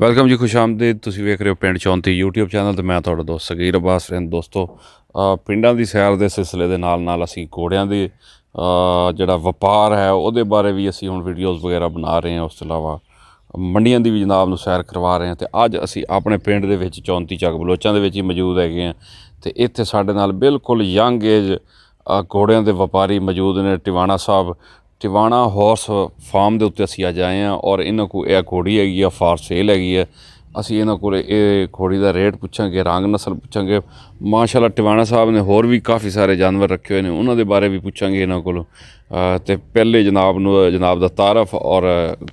welcome ਜੀ ਖੁਸ਼ ਆਮਦੀਦ ਤੁਸੀਂ ਵੇਖ ਰਹੇ ਹੋ ਪਿੰਡ ਚੌਂਤੀ YouTube ਚੈਨਲ ਤੇ ਮੈਂ ਤੁਹਾਡਾ ਦੋਸਤ ਸਗੀਰ ਅਬਾਸ ਰਹਿਣ ਦੋਸਤੋ ਪਿੰਡਾਂ ਦੀ ਸੈਰ ਦੇ ਸਿਲਸਿਲੇ ਦੇ ਨਾਲ ਨਾਲ ਅਸੀਂ ਘੋੜਿਆਂ ਦੇ ਜਿਹੜਾ ਵਪਾਰ ਹੈ ਉਹਦੇ ਬਾਰੇ ਵੀ ਅਸੀਂ ਹੁਣ ਵੀਡੀਓਜ਼ ਵਗੈਰਾ ਬਣਾ ਰਹੇ ਹਾਂ ਉਸ ਤੋਂ ਇਲਾਵਾ ਮੰਡੀਆਂ ਦੀ ਵੀ ਜਨਾਬ ਨੂੰ ਸੈਰ ਕਰਵਾ ਰਹੇ ਹਾਂ ਤੇ ਅੱਜ ਅਸੀਂ ਆਪਣੇ ਪਿੰਡ ਦੇ ਵਿੱਚ ਚੌਂਤੀ ਚੱਕ ਬਲੋਚਾਂ ਦੇ ਵਿੱਚ ਹੀ ਮੌਜੂਦ ਹੈਗੇ ਹਾਂ ਤੇ ਇੱਥੇ ਸਾਡੇ ਨਾਲ ਬਿਲਕੁਲ ਯੰਗ ਏਜ ਘੋੜਿਆਂ ਦੇ ਵਪਾਰੀ ਮੌਜੂਦ ਨੇ ਟਿਵਾਣਾ ਸਾਹਿਬ ਟਿਵਾਣਾ ਹਾਰਸ ਫਾਰਮ ਦੇ ਉੱਤੇ ਅਸੀਂ ਅੱਜ ਆਏ ਆ ਔਰ ਇਹਨਾਂ ਕੋ ਇਹ ਘੋੜੀ ਹੈਗੀ ਆ ਫਾਰ ਸੇਲ ਹੈਗੀ ਆ ਅਸੀਂ ਇਹਨਾਂ ਕੋਲ ਇਹ ਘੋੜੀ ਦਾ ਰੇਟ ਪੁੱਛਾਂਗੇ ਰੰਗ ਨਸਲ ਪੁੱਛਾਂਗੇ ਮਾਸ਼ਾਅੱਲਾ ਟਿਵਾਣਾ ਸਾਹਿਬ ਨੇ ਹੋਰ ਵੀ ਕਾਫੀ ਸਾਰੇ ਜਾਨਵਰ ਰੱਖੇ ਹੋਏ ਨੇ ਉਹਨਾਂ ਦੇ ਬਾਰੇ ਵੀ ਪੁੱਛਾਂਗੇ ਇਹਨਾਂ ਕੋਲ ਤੇ ਪਹਿਲੇ ਜਨਾਬ ਨੂੰ ਜਨਾਬ ਦਾ ਤਾਰਫ ਔਰ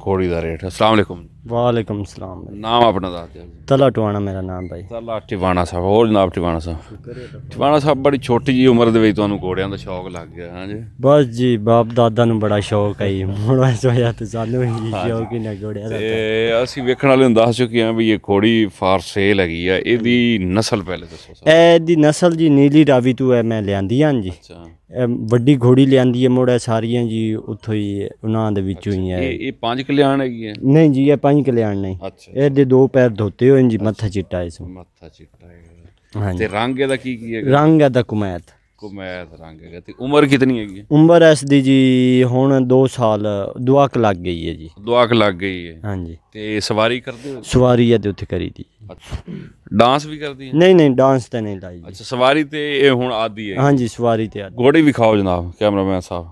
ਘੋੜੀ ਦਾ ਰੇਟ ਅਸਲਾਮ ਅਲੈਕੁਮ ਵਾਲੇਕਮ ਸਲਾਮ ਨਾਮ ਆਪਣਾ ਦੱਸ ਦਿਓ ਤਲਾ ਟਵਾਣਾ ਮੇਰਾ ਨਾਮ ਭਾਈ ਤਲਾ ਟਿਵਾਣਾ ਸਾਹਿਬ ਹੋਰ ਜਨਾਬ ਟਿਵਾਣਾ ਸਾਹਿਬ ਟਿਵਾਣਾ ਸਾਹਿਬ ਬੜੀ ਛੋਟੀ ਜੀ ਉਮਰ ਦੇ ਵਿੱਚ ਤੁਹਾਨੂੰ ਘੋੜਿਆਂ ਦਾ ਸ਼ੌਕ ਲੱਗ ਗਿਆ ਹਾਂ ਜੀ ਬਸ ਜੀ ਬਾਪ ਦਾਦਾ ਨੂੰ ਬੜਾ ਸ਼ੌਕ ਹੈ ਹੁਣ ਸੋਇਆ ਤੇ ਸਾਨੂੰ ਹੀ ਸ਼ੌਕ ਹੀ ਨਾ ਘੋੜਿਆਂ ਦਾ ਤੇ ਅਸੀਂ ਵੇਖਣ ਵਾਲੇ ਨੂੰ ਦੱਸ ਚੁੱਕੇ ਆ ਵੀ ਇਹ ਘੋੜੀ ਫਾਰ ਸੇਲ ਹੈਗੀ ਆ ਇਹਦੀ ਨਸਲ ਪਹਿਲੇ ਦੱਸੋ ਸਾਹਿਬ ਇਹਦੀ ਨਸਲ ਜੀ ਨੀਲੀ ਰਾਵੀ ਤੋਂ ਹੈ ਮੈਂ ਲਿਆਂਦੀ ਹਾਂ ਜੀ ਅੱਛਾ ਵੱਡੀ ਘੋੜੀ ਲਿਆਂਦੀ ਹੈ ਮੋੜਾ ਸਾਰੀਆਂ ਜੀ ਉੱਥੋਂ ਹੀ ਉਹਨਾਂ ਦੇ ਵਿੱਚੋਂ ਹੀ ਹੈ ਇਹ ਇਹ ਪੰਜ ਕਲਿਆਣ ਹੈਗੀ ਹੈ ਨਹੀਂ ਜੀ ਇਹ ਪੰਜ ਕਲਿਆਣ ਨਹੀਂ ਇਹਦੇ ਦੋ ਪੈਰ ਧੋਤੇ ਹੋਏ ਜੀ ਮੱਥਾ ਚਿੱਟਾ ਇਸ ਮੱਥਾ ਚਿੱਟਾ ਹੈ ਤੇ ਰੰਗ ਇਹਦਾ ਕੀ ਕੀ ਹੈ ਰੰਗ ਇਹਦਾ ਕੁਮੈਤ ਕੁਮੈਤ ਰੰਗ ਹੈਗਾ ਤੇ ਉਮਰ ਕਿਤਨੀ ਹੈਗੀ ਉਮਰ ਐਸ ਦੀ ਜੀ ਹੁਣ 2 ਸਾਲ ਦੁਆਕ ਲੱਗ ਗਈ ਹੈ ਜੀ ਦੁਆਕ ਲੱਗ ਗਈ ਹੈ ਹਾਂਜੀ ਤੇ ਸਵਾਰੀ ਕਰਦੇ ਹੋ ਸਵਾਰੀ ਇਹਦੇ ਉੱਤੇ ਕਰੀ ਦੀ ਡਾਂਸ ਵੀ ਕਰਦੀ ਹੈ ਨਹੀਂ ਨਹੀਂ ਡਾਂਸ ਤਾਂ ਨਹੀਂ ਲਾਈ ਅੱਛਾ ਸਵਾਰੀ ਤੇ ਇਹ ਹੁਣ ਆਦੀ ਹੈ ਹਾਂਜੀ ਸਵਾਰੀ ਤੇ ਆਦੀ ਘੋੜੀ ਵੀ ਖਾਓ ਜਨਾਬ ਕੈਮਰਾਮੈਨ ਸਾਹਿਬ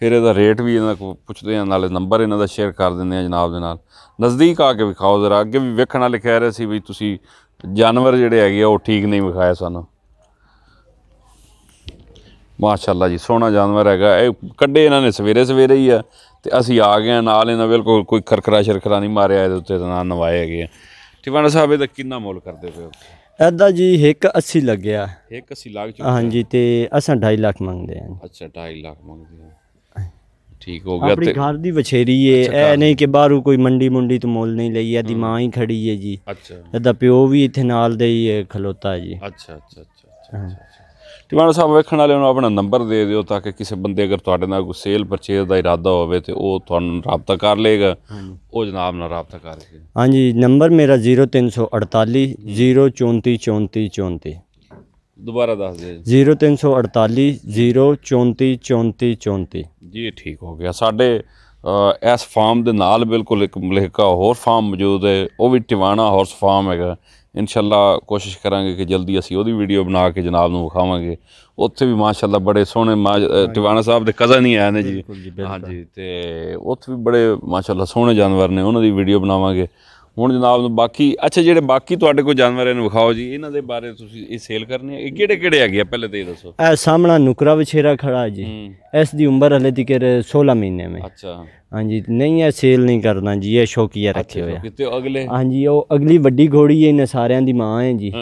ਫਿਰ ਇਹਦਾ ਰੇਟ ਵੀ ਇਹਨਾਂ ਕੋ ਪੁੱਛਦੇ ਆ ਨਾਲੇ ਨੰਬਰ ਇਹਨਾਂ ਦਾ ਸ਼ੇਅਰ ਕਰ ਦਿੰਦੇ ਆ ਜਨਾਬ ਦੇ ਨਾਲ ਨਜ਼ਦੀਕ ਆ ਕੇ ਵਿਖਾਓ ਜ਼ਰਾ ਅੱਗੇ ਵੀ ਵੇਖਣਾ ਲਿਖਿਆ ਰਿਹਾ ਸੀ ਵੀ ਤੁਸੀਂ ਜਾਨਵਰ ਜਿਹੜੇ ਹੈਗੇ ਉਹ ਠੀਕ ਨਹੀਂ ਵਿਖਾਏ ਸਾਨੂੰ ਮਾਸ਼ਾਅੱਲਾ ਜੀ ਸੋਹਣਾ ਜਾਨਵਰ ਹੈਗਾ ਇਹ ਕੱਢੇ ਇਹਨਾਂ ਨੇ ਸਵੇਰੇ ਸਵੇਰੇ ਹੀ ਆ ਤੇ ਅਸੀਂ ਆ ਗਏ ਨਾਲ ਇਹਨਾਂ ਬਿਲਕੁਲ ਕੋਈ ਖਰਖਰਾ ਸ਼ਰਖਰਾ ਨਹੀਂ ਮਾਰਿਆ ਇਹਦੇ ਉੱਤੇ ਤਾਂ ਨਵਾਏ ਹੈਗੇ ਆ ਟਿਵਾਣਾ ਸਾਹਿਬ ਇਹਦਾ ਕਿੰਨਾ ਮੁੱਲ ਕਰਦੇ ਪਏ ਐਦਾ ਜੀ 180 ਲੱਗਿਆ 180 ਲੱਗ ਚੁੱਕਾ ਹਾਂਜੀ ਤੇ ਅਸਾਂ 2.5 ਲੱਖ ਮੰਗਦੇ ਆਂ ਅੱਛਾ 2.5 ਲੱਖ ਮੰਗਦੇ ਆਂ ਠੀਕ ਹੋ ਗਿਆ ਤੇ ਆਪਣੀ ਘਰ ਦੀ ਵਛੇਰੀ ਏ ਐ ਨਹੀਂ ਕਿ ਬਾਹਰੋਂ ਕੋਈ ਮੰਡੀ ਮੁੰਡੀ ਤੋਂ ਮੁੱਲ ਨਹੀਂ ਲਈ ਐਦੀ ਮਾਂ ਹੀ ਖੜੀ ਏ ਜੀ ਅੱਛਾ ਐਦਾ ਪਿਓ ਵੀ ਇੱਥੇ ਨਾਲ ਦੇ ਹੀ ਖਲੋਤਾ ਜੀ ਅੱਛਾ ਅੱਛਾ ਅੱਛਾ ਟਿਵਾਣਾ ਸਾਹਿਬ ਵੇਖਣ ਵਾਲਿਆਂ ਨੂੰ ਆਪਣਾ ਨੰਬਰ ਦੇ ਦਿਓ ਤਾਂ ਕਿ ਕਿਸੇ ਬੰਦੇ ਅਗਰ ਤੁਹਾਡੇ ਨਾਲ ਕੋਈ ਸੇਲ ਪਰਚੇਸ ਦਾ ਇਰਾਦਾ ਹੋਵੇ ਤੇ ਉਹ ਤੁਹਾਨੂੰ ਰਾਬਤਾ ਕਰ ਲੇਗਾ ਉਹ ਜਨਾਬ ਨਾਲ ਰਾਬਤਾ ਕਰ ਲੇਗਾ ਹਾਂਜੀ ਨੰਬਰ ਮੇਰਾ 0348 ਦੁਬਾਰਾ ਦੱਸ ਦਿਓ 0348 0343434 ਜੀ ਠੀਕ ਹੋ ਗਿਆ ਸਾਡੇ ਇਸ ਫਾਰਮ ਦੇ ਨਾਲ ਬਿਲਕੁਲ ਇੱਕ ਮਲੇਕਾ ਹੋਰ ਫਾਰਮ ਮੌਜੂਦ ਹੈ ਉਹ ਵੀ ਟਿਵਾਣਾ ਹਾਰਸ ਫਾਰਮ ਹੈਗਾ ਇਨਸ਼ਾਅੱਲਾ ਕੋਸ਼ਿਸ਼ ਕਰਾਂਗੇ ਕਿ ਜਲਦੀ ਅਸੀਂ ਉਹਦੀ ਵੀਡੀਓ ਬਣਾ ਕੇ ਜਨਾਬ ਨੂੰ ਵਿਖਾਵਾਂਗੇ ਉੱਥੇ ਵੀ ਮਾਸ਼ਾਅੱਲਾ ਬੜੇ ਸੋਹਣੇ ਟਿਵਾਣਾ ਸਾਹਿਬ ਦੇ ਕਜ਼ਨ ਹੀ ਆਏ ਨੇ ਜੀ ਹਾਂਜੀ ਤੇ ਉੱਥੇ ਵੀ ਬੜੇ ਮਾਸ਼ਾਅੱਲਾ ਸੋਹਣੇ ਜਾਨਵਰ ਨੇ ਉਹਨਾਂ ਦੀ ਵੀਡੀਓ ਬਣਾਵਾਂਗੇ ਹੁਣ ਜਨਾਬ ਨੂੰ ਬਾਕੀ ਅੱਛਾ ਜਿਹੜੇ ਬਾਕੀ ਤੁਹਾਡੇ ਕੋਲ ਜਾਨਵਰਾਂ ਨੂੰ ਵਿਖਾਓ ਜੀ ਇਹਨਾਂ ਦੇ ਬਾਰੇ ਤੁਸੀਂ ਇਹ ਸੇਲ ਕਰਨੇ ਆ ਇਹ ਕਿਹੜੇ ਕਿਹੜੇ ਆ ਗਿਆ ਪਹਿਲੇ ਤੇ ਦੱਸੋ ਇਹ ਸਾਹਮਣਾ ਨੁਕਰਾ ਵਿਛੇਰਾ ਖੜਾ ਜੀ ਇਸ ਦੀ ਉਮਰ ਹਲੇ ਤੱਕ 16 ਮਹੀਨੇ ਮੇ ਅੱਛਾ ਹਾਂਜੀ ਨਹੀਂ ਇਹ ਸੇਲ ਨਹੀਂ ਕਰਨਾ ਜੀ ਇਹ ਸ਼ੌਕੀਆ ਰੱਖੇ ਹੋਇਆ ਕਿਤੇ ਅਗਲੇ ਹਾਂਜੀ ਉਹ ਅਗਲੀ ਵੱਡੀ ਘੋੜੀ ਹੈ ਇਹਨਾਂ ਸਾਰਿਆਂ ਦੀ ਮਾਂ ਹੈ ਜੀ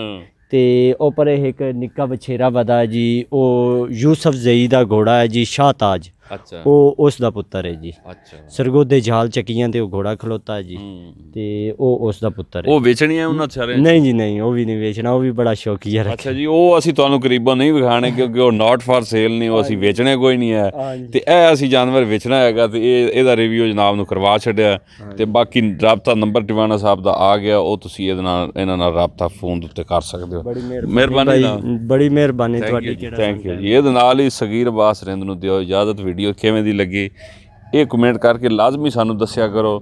ਤੇ ਉਹ ਪਰ ਇੱਕ ਨਿੱਕਾ ਵਿਛੇਰਾ ਵਦਾ ਜੀ ਉਹ ਯੂਸਫ ਜ਼ੈਦ ਦਾ ਘੋੜਾ ਹੈ ਜੀ ਸ਼ਾਹਤਾਜ ਅੱਛਾ ਉਹ ਉਸ ਦਾ ਪੁੱਤਰ ਹੈ ਜੀ ਅੱਛਾ ਸਰਗੋਦੇ ਝਾਲ ਚੱਕੀਆਂ ਤੇ ਉਹ ਘੋੜਾ ਖਲੋਤਾ ਜੀ ਤੇ ਉਹ ਉਸ ਦਾ ਪੁੱਤਰ ਹੈ ਉਹ ਵੇਚਣੀ ਹੈ ਉਹਨਾਂ ਸਾਰੇ ਨਹੀਂ ਜੀ ਨਹੀਂ ਉਹ ਵੀ ਨਹੀਂ ਵੇਚਣਾ ਉਹ ਵੀ ਬੜਾ ਸ਼ੌਕੀਆ ਰੱਖਿਆ ਅੱਛਾ ਜੀ ਉਹ ਅਸੀਂ ਤੁਹਾਨੂੰ ਕਰੀਬਨ ਨਹੀਂ ਵਿਖਾਣੇ ਕਿਉਂਕਿ ਉਹ ਨਾਟ ਫਾਰ ਸੇਲ ਨਹੀਂ ਉਹ ਅਸੀਂ ਵੇਚਣੇ ਕੋਈ ਨਹੀਂ ਹੈ ਤੇ ਇਹ ਅਸੀਂ ਜਾਨਵਰ ਵੇਚਣਾ ਹੈਗਾ ਤੇ ਇਹ ਇਹਦਾ ਰਿਵਿਊ ਜਨਾਬ ਨੂੰ ਕਰਵਾ ਛੱਡਿਆ ਤੇ ਬਾਕੀ ਰਾਬਤਾ ਨੰਬਰ ਟਿਵਾਣਾ ਸਾਹਿਬ ਦਾ ਆ ਗਿਆ ਉਹ ਤੁਸੀਂ ਇਹਦੇ ਨਾਲ ਇਹਨਾਂ ਨਾਲ ਰਾਬਤਾ ਫੋਨ ਉੱਤੇ ਕਰ ਸਕਦੇ ਹੋ ਮਿਹਰਬਾਨੀ ਬੜੀ ਮਿਹਰਬਾਨੀ ਤੁਹਾਡੀ ਜਿਹੜਾ ਥੈਂਕ ਯੂ ਜੀ ਇਹਦੇ ਨਾਲ ਹੀ ਸਗੀਰ ਬਾਸ ਰਿੰਦ ਨੂੰ ਦਿਓ ਇਜਾਜ਼ਤ ਵੀਡੀਓ ਕਿਵੇਂ ਦੀ ਲੱਗੀ ਇਹ ਕਮੈਂਟ ਕਰਕੇ ਲਾਜ਼ਮੀ ਸਾਨੂੰ ਦੱਸਿਆ ਕਰੋ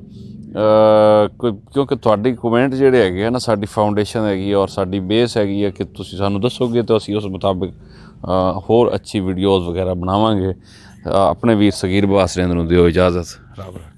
ਕਿਉਂਕਿ ਤੁਹਾਡੇ ਕਮੈਂਟ ਜਿਹੜੇ ਹੈਗੇ ਆ ਨਾ ਸਾਡੀ ਫਾਊਂਡੇਸ਼ਨ ਹੈਗੀ ਔਰ ਸਾਡੀ ਬੇਸ ਹੈਗੀ ਹੈ ਕਿ ਤੁਸੀਂ ਸਾਨੂੰ ਦੱਸੋਗੇ ਤਾਂ ਅਸੀਂ ਉਸ ਮੁਤਾਬਕ ਹੋਰ ਅੱਛੀ ਵੀਡੀਓਜ਼ ਵਗੈਰਾ ਬਣਾਵਾਂਗੇ ਆਪਣੇ ਵੀਰ ਸਗੀਰ ਬਾਸਰੇਂਦਰ ਨੂੰ ਦਿਓ ਇਜਾਜ਼ਤ ਰੱਬ